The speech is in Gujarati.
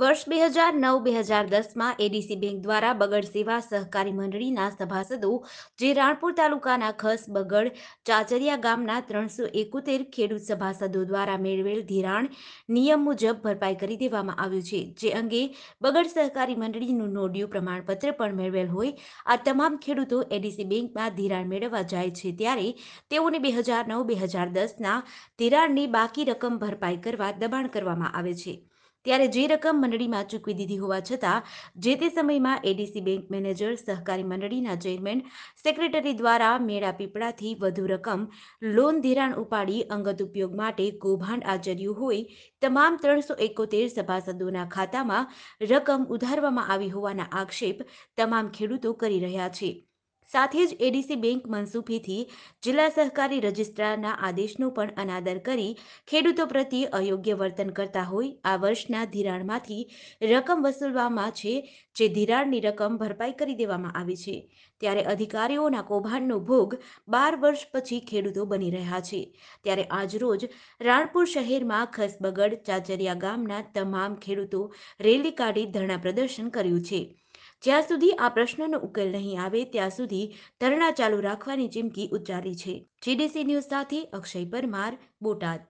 વર્ષ બે હજાર નવ બે હજાર દસમાં એડીસી બેંક દ્વારા બગડ સેવા સહકારી મંડળીના સભાસદો જે રાણપુર તાલુકાના ખસ બગડ ચાચરિયા ગામના ત્રણસો એકોતેર ખેડૂત સભાસદો દ્વારા મેળવેલ ધિરાણ નિયમ મુજબ ભરપાઈ કરી દેવામાં આવ્યું છે જે અંગે બગડ સહકારી મંડળીનું નોડિયું પ્રમાણપત્ર પણ મેળવેલ હોય આ તમામ ખેડૂતો એડીસી બેંકમાં ધિરાણ મેળવવા જાય છે ત્યારે તેઓને બે હજાર નવ બે હજાર દસના ધિરાણની બાકી રકમ ભરપાઈ કરવા દબાણ કરવામાં આવે છે ત્યારે જે રકમ મંડળીમાં ચૂકવી દીધી હોવા છતાં જે તે સમયમાં એડીસી બેંક મેનેજર સહકારી મંડળીના ચેરમેન સેક્રેટરી દ્વારા મેળા પીપળાથી વધુ રકમ લોન ધિરાણ ઉપાડી અંગત ઉપયોગ માટે કૌભાંડ આચર્યું હોય તમામ ત્રણસો એકોતેર સભાસદોના ખાતામાં રકમ ઉધારવામાં આવી હોવાના આક્ષેપ તમામ ખેડૂતો કરી રહ્યા છે સાથે જ એડીસી બેંક મનસુફીથી જિલ્લા સહકારી રજિસ્ટ્રારના આદેશનો પણ અનાદર કરી ખેડૂતો પ્રત્યે અયોગ્ય વર્તન કરતા હોય આ વર્ષના ધિરાણમાંથી રકમ વસૂલવામાં છે જે ધિરાણની રકમ ભરપાઈ કરી દેવામાં આવી છે ત્યારે અધિકારીઓના કૌભાંડનો ભોગ બાર વર્ષ પછી ખેડૂતો બની રહ્યા છે ત્યારે આજરોજ રાણપુર શહેરમાં ખસબગડ ચાચરિયા ગામના તમામ ખેડૂતો રેલી કાઢી ધરણા પ્રદર્શન કર્યું છે જ્યાં સુધી આ પ્રશ્નનો ઉકેલ નહીં આવે ત્યાં સુધી ધરણા ચાલુ રાખવાની ચીમકી ઉચ્ચારી છે જીડીસી ન્યૂઝ સાથે અક્ષય પરમાર બોટાદ